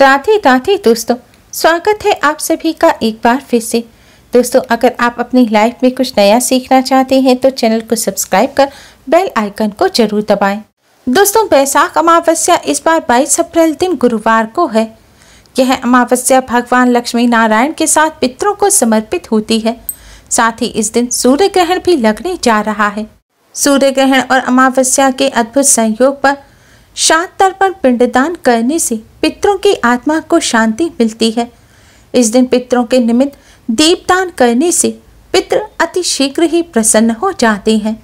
राधे राधे दोस्तों स्वागत है आप सभी का एक बार फिर से दोस्तों अगर आप अपनी लाइफ में कुछ नया सीखना चाहते हैं तो चैनल को सब्सक्राइब कर बेल आइकन को जरूर दबाएं। दोस्तों बैसाख अमावस्या इस बार 22 अप्रैल दिन गुरुवार को है यह अमावस्या भगवान लक्ष्मी नारायण के साथ पितरों को समर्पित होती है साथ ही इस दिन सूर्य ग्रहण भी लगने जा रहा है सूर्य ग्रहण और अमावस्या के अद्भुत संयोग पर शांत तर्पण पिंडदान करने से पितरों की आत्मा को शांति मिलती है इस दिन पितरों के निमित्त दीपदान करने से पितृ अति शीघ्र ही प्रसन्न हो जाते हैं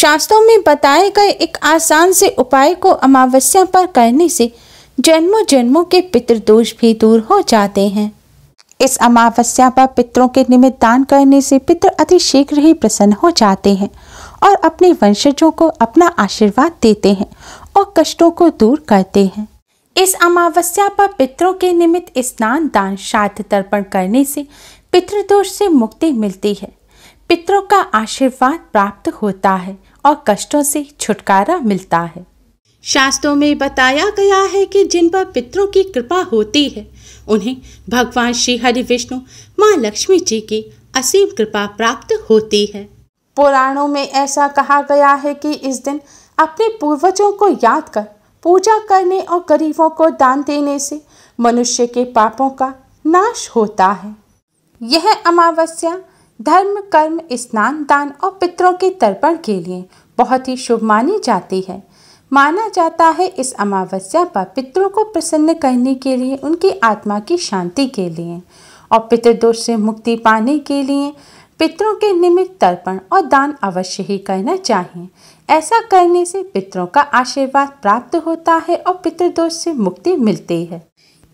शास्त्रों में बताए गए एक आसान से उपाय को अमावस्या पर करने से जन्मों जन्मों के दोष भी दूर हो जाते हैं इस अमावस्या पर पितरों के निमित्त दान करने से पितर अति शीघ्र ही प्रसन्न हो जाते हैं और अपने वंशजों को अपना आशीर्वाद देते हैं और कष्टों को दूर करते हैं इस अमावस्या पर पितरों के निमित्त स्नान दान श्राद्ध तर्पण करने से पितृदोष से मुक्ति मिलती है पितरों का आशीर्वाद प्राप्त होता है और कष्टों से छुटकारा मिलता है शास्त्रों में बताया गया है कि जिन पर पितरों की कृपा होती है उन्हें भगवान श्री हरि विष्णु माँ लक्ष्मी जी की असीम कृपा प्राप्त होती है पुराणों में ऐसा कहा गया है कि इस दिन अपने पूर्वजों को याद कर पूजा करने और गरीबों को दान देने से मनुष्य के पापों का नाश होता है यह अमावस्या धर्म कर्म स्नान दान और पितरों के तर्पण के लिए बहुत ही शुभ मानी जाती है माना जाता है इस अमावस्या पर पितरों को प्रसन्न करने के लिए उनकी आत्मा की शांति के लिए और पितृदोष से मुक्ति पाने के लिए पितरों के निमित्त तर्पण और दान अवश्य ही करना चाहिए ऐसा करने से पितरों का आशीर्वाद प्राप्त होता है और पितृदोष से मुक्ति मिलती है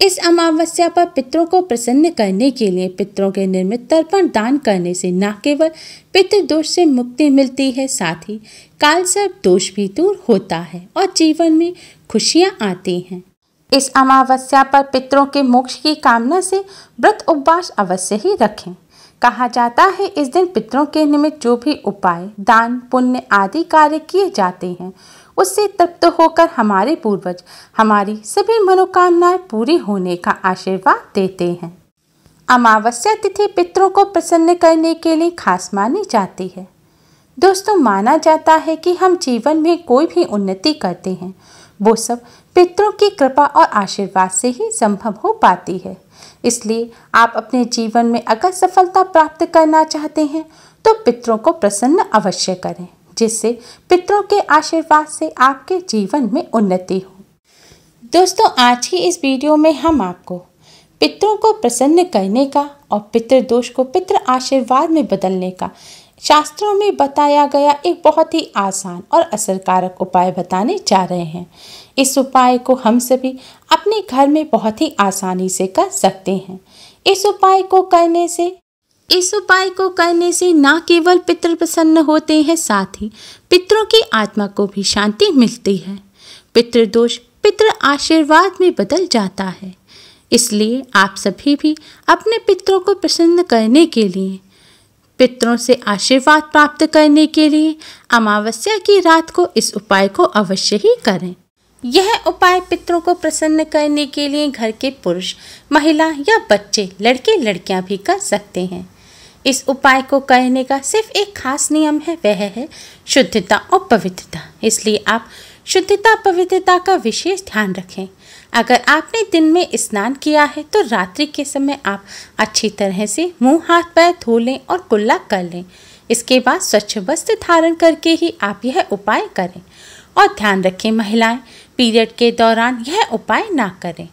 इस अमावस्या पर पितरों को प्रसन्न करने के लिए पितरों के निर्मित तर्पण दान करने से न केवल पितृदोष से मुक्ति मिलती है साथ ही कालसर्प दोष भी दूर होता है और जीवन में खुशियाँ आती हैं इस अमावस्या पर पितरों के मोक्ष की कामना से व्रत उपवास अवश्य ही रखें कहा जाता है इस दिन पितरों के निमित्त जो भी उपाय दान पुण्य आदि कार्य किए जाते हैं उससे तृप्त होकर हमारे पूर्वज हमारी सभी मनोकामनाएं पूरी होने का आशीर्वाद देते हैं अमावस्या तिथि पितरों को प्रसन्न करने के लिए खास मानी जाती है दोस्तों माना जाता है कि हम जीवन में कोई भी उन्नति करते हैं वो सब पितरों की कृपा और आशीर्वाद से ही संभव हो पाती है इसलिए आप अपने जीवन में अगर सफलता प्राप्त करना चाहते हैं तो पितरों को प्रसन्न अवश्य करें जिससे पितरों के आशीर्वाद से आपके जीवन में उन्नति हो दोस्तों आज की इस वीडियो में हम आपको पितरों को प्रसन्न करने का और पितृ दोष को पितृ आशीर्वाद में बदलने का शास्त्रों में बताया गया एक बहुत ही आसान और असरकारक उपाय बताने जा रहे हैं इस उपाय को हम सभी अपने घर में बहुत ही आसानी से कर सकते हैं इस उपाय को करने से इस उपाय को करने से ना केवल पितृ प्रसन्न होते हैं साथ ही पितरों की आत्मा को भी शांति मिलती है पितृदोष पितृ आशीर्वाद में बदल जाता है इसलिए आप सभी भी अपने पितरों को प्रसन्न करने के लिए पितरों से आशीर्वाद प्राप्त करने के लिए अमावस्या की रात को इस उपाय को अवश्य ही करें यह उपाय पितरों को प्रसन्न करने के लिए घर के पुरुष महिला या बच्चे लड़के लड़कियां भी कर सकते हैं इस उपाय को करने का सिर्फ एक खास नियम है वह है शुद्धता और पवित्रता इसलिए आप शुद्धता पवित्रता का विशेष ध्यान रखें अगर आपने दिन में स्नान किया है तो रात्रि के समय आप अच्छी तरह से मुंह हाथ पैर धो लें और कुल्ला कर लें इसके बाद स्वच्छ वस्त्र धारण करके ही आप यह उपाय करें और ध्यान रखें महिलाएं पीरियड के दौरान यह उपाय ना करें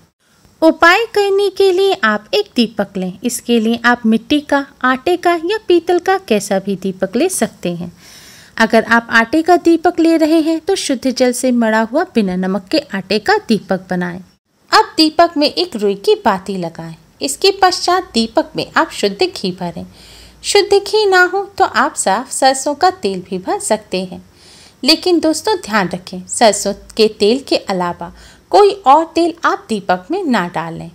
उपाय करने के लिए आप एक दीपक लें इसके लिए आप मिट्टी का आटे का या पीतल का कैसा भी दीपक ले सकते हैं अगर आप आटे का दीपक ले रहे हैं तो शुद्ध जल से मड़ा हुआ बिना नमक के आटे का दीपक बनाएं। अब दीपक में एक रुई की बाती लगाएं। इसके पश्चात दीपक में आप शुद्ध घी भरें शुद्ध घी ना हो तो आप साफ सरसों का तेल भी भर सकते हैं लेकिन दोस्तों ध्यान रखें सरसों के तेल के अलावा कोई और तेल आप दीपक में ना डालें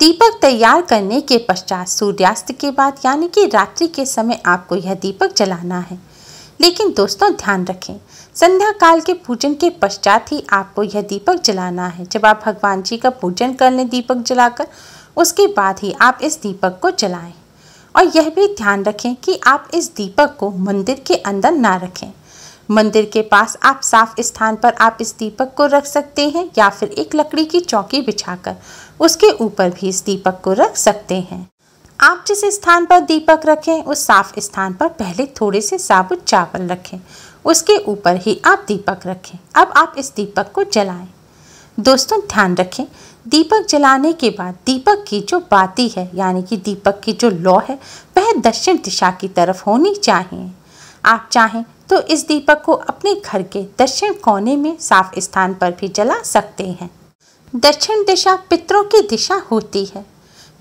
दीपक तैयार करने के पश्चात सूर्यास्त के बाद यानी कि रात्रि के समय आपको यह दीपक जलाना है लेकिन दोस्तों ध्यान रखें संध्या काल के पूजन के पश्चात ही आपको यह दीपक जलाना है जब आप भगवान जी का पूजन कर लें दीपक जलाकर उसके बाद ही आप इस दीपक को जलाएं और यह भी ध्यान रखें कि आप इस दीपक को मंदिर के अंदर ना रखें मंदिर के पास आप साफ स्थान पर आप इस दीपक को रख सकते हैं या फिर एक लकड़ी की चौकी बिछाकर उसके ऊपर भी इस दीपक को रख सकते हैं आप जिस स्थान पर दीपक रखें उस साफ स्थान पर पहले थोड़े से साबुत चावल रखें उसके ऊपर ही आप दीपक रखें अब आप इस दीपक को जलाएं दोस्तों ध्यान रखें दीपक जलाने के बाद दीपक की जो बाती है यानी कि दीपक की जो लौ है वह दक्षिण दिशा की तरफ होनी चाहिए आप चाहें तो इस दीपक को अपने घर के दक्षिण कोने में साफ स्थान पर भी जला सकते हैं दक्षिण दिशा पितरों की दिशा होती है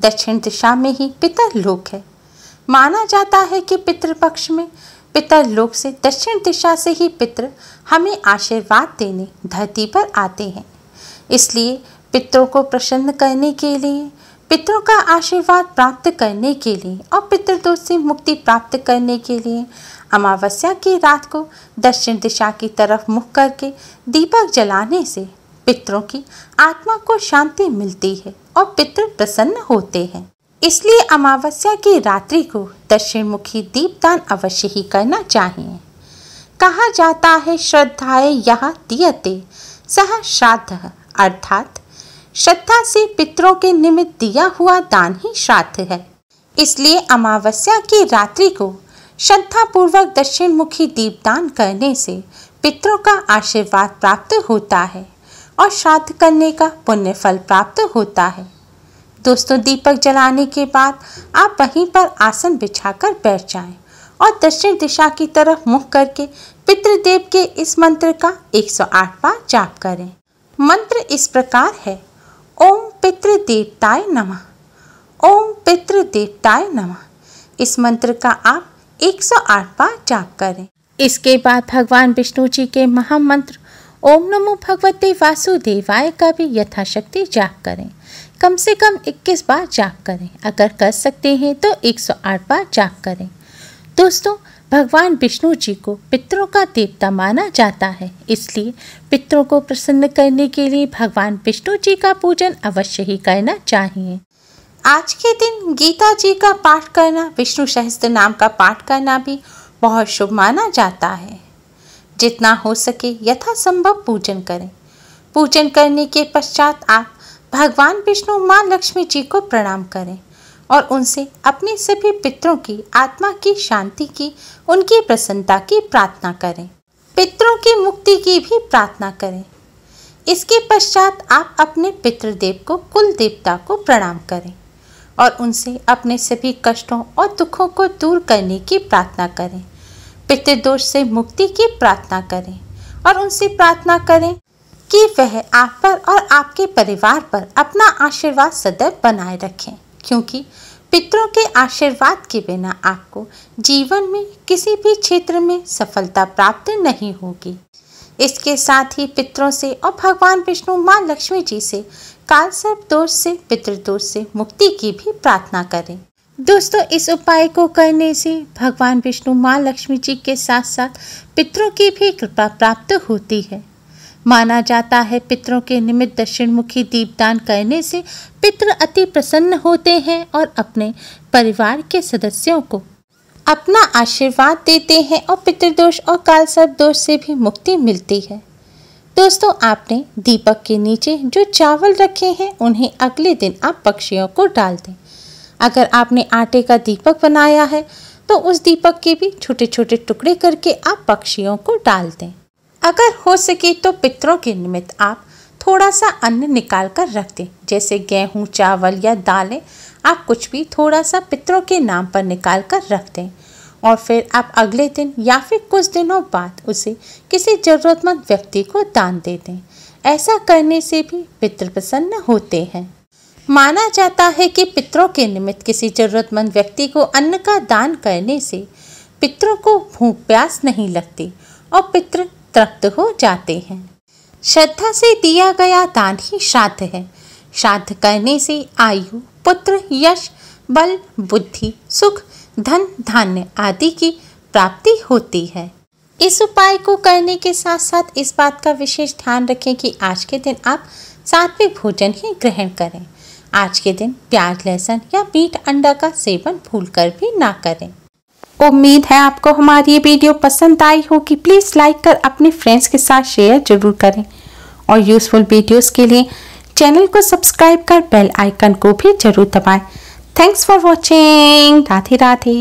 दक्षिण दिशा में ही पितरलोक है माना जाता है कि पितृपक्ष में पितरलोक से दक्षिण दिशा से ही पितृ हमें आशीर्वाद देने धरती पर आते हैं इसलिए पितरों को प्रसन्न करने के लिए पितरों का आशीर्वाद प्राप्त करने के लिए और पितृदोष से मुक्ति प्राप्त करने के लिए अमावस्या की रात को दक्षिण दिशा की तरफ मुख करके दीपक जलाने से पितरों की आत्मा को शांति मिलती है और पितृ प्रसन्न होते हैं इसलिए अमावस्या की रात्रि को दक्षिणमुखी दीपदान अवश्य ही करना चाहिए कहा जाता है श्रद्धाए यह दियते सह श्राद्ध अर्थात श्रद्धा से पितरों के निमित्त दिया हुआ दान ही श्राद्ध है इसलिए अमावस्या की रात्रि को श्रद्धा दक्षिण दक्षिणमुखी दीपदान करने से पितरों का आशीर्वाद प्राप्त होता है और श्राद्ध करने का पुण्य फल प्राप्त होता है दोस्तों दीपक जलाने के बाद आप वहीं पर आसन बिछाकर बैठ जाएं और दक्षिण दिशा की तरफ मुख करके पितृदेव के इस मंत्र का 108 बार जाप करें मंत्र इस प्रकार है ओम पितृदेवताय नमः ओम पितृदेवताय नमः इस मंत्र का आप 108 बार जाप करें इसके बाद भगवान विष्णु जी के महामंत्र ओम नमो भगवते वासुदेवाय का भी यथाशक्ति जाप करें कम से कम 21 बार जाप करें अगर कर सकते हैं तो 108 बार जाप करें दोस्तों भगवान विष्णु जी को पितरों का देवता माना जाता है इसलिए पितरों को प्रसन्न करने के लिए भगवान विष्णु जी का पूजन अवश्य ही करना चाहिए आज के दिन गीता जी का पाठ करना विष्णु सहस्त्र नाम का पाठ करना भी बहुत शुभ माना जाता है जितना हो सके यथासंभव पूजन करें पूजन करने के पश्चात आप भगवान विष्णु माँ लक्ष्मी जी को प्रणाम करें और उनसे अपने सभी पितरों की आत्मा की शांति की उनकी प्रसन्नता की प्रार्थना करें पितरों की मुक्ति की भी प्रार्थना करें इसके पश्चात आप अपने पितृदेव को कुल देवता को प्रणाम करें और उनसे अपने सभी कष्टों और दुखों को दूर करने की प्रार्थना करें पितृदोष से मुक्ति की प्रार्थना करें और उनसे प्रार्थना करें कि वह आप पर और आपके परिवार पर अपना आशीर्वाद सदैव बनाए रखें क्योंकि पितरों के आशीर्वाद के बिना आपको जीवन में किसी भी क्षेत्र में सफलता प्राप्त नहीं होगी इसके साथ ही पितरों से और भगवान विष्णु माँ लक्ष्मी जी से काल सर्प दोष से पितृदोष से मुक्ति की भी प्रार्थना करें दोस्तों इस उपाय को करने से भगवान विष्णु माँ लक्ष्मी जी के साथ साथ पितरों की भी कृपा प्राप्त होती है माना जाता है पितरों के निमित्त दक्षिणमुखी दीपदान करने से पितर अति प्रसन्न होते हैं और अपने परिवार के सदस्यों को अपना आशीर्वाद देते हैं और पितृदोष और काल सर्प दोष से भी मुक्ति मिलती है दोस्तों आपने दीपक के नीचे जो चावल रखे हैं उन्हें अगले दिन आप पक्षियों को डाल दें अगर आपने आटे का दीपक बनाया है तो उस दीपक के भी छोटे छोटे टुकड़े करके आप पक्षियों को डाल दें अगर हो सके तो पितरों के निमित्त आप थोड़ा सा अन्न निकाल कर रख दें जैसे गेहूँ चावल या दालें आप कुछ भी थोड़ा सा पितरों के नाम पर निकाल कर रख दें और फिर आप अगले दिन या फिर कुछ दिनों बाद उसे किसी ज़रूरतमंद व्यक्ति को दान दे दें ऐसा करने से भी पितृ प्रसन्न होते हैं माना जाता है कि पितरों के निमित्त किसी जरूरतमंद व्यक्ति को अन्न का दान करने से पितरों को भूख प्यास नहीं लगती और पितृ तृप्त हो जाते हैं श्रद्धा से दिया गया दान ही श्राद्ध है श्राद्ध करने से आयु पुत्र यश बल बुद्धि सुख धन धान्य आदि की प्राप्ति होती है इस उपाय को करने के साथ साथ इस बात का विशेष ध्यान रखें कि आज के दिन आप सात्विक भोजन ही ग्रहण करें आज के दिन प्याज लहसुन या बीट अंडा का सेवन भूल कर भी ना करें उम्मीद है आपको हमारी ये वीडियो पसंद आई होगी प्लीज़ लाइक कर अपने फ्रेंड्स के साथ शेयर जरूर करें और यूज़फुल वीडियोस के लिए चैनल को सब्सक्राइब कर बेल आइकन को भी जरूर दबाएं thanks for watching Radhe Radhe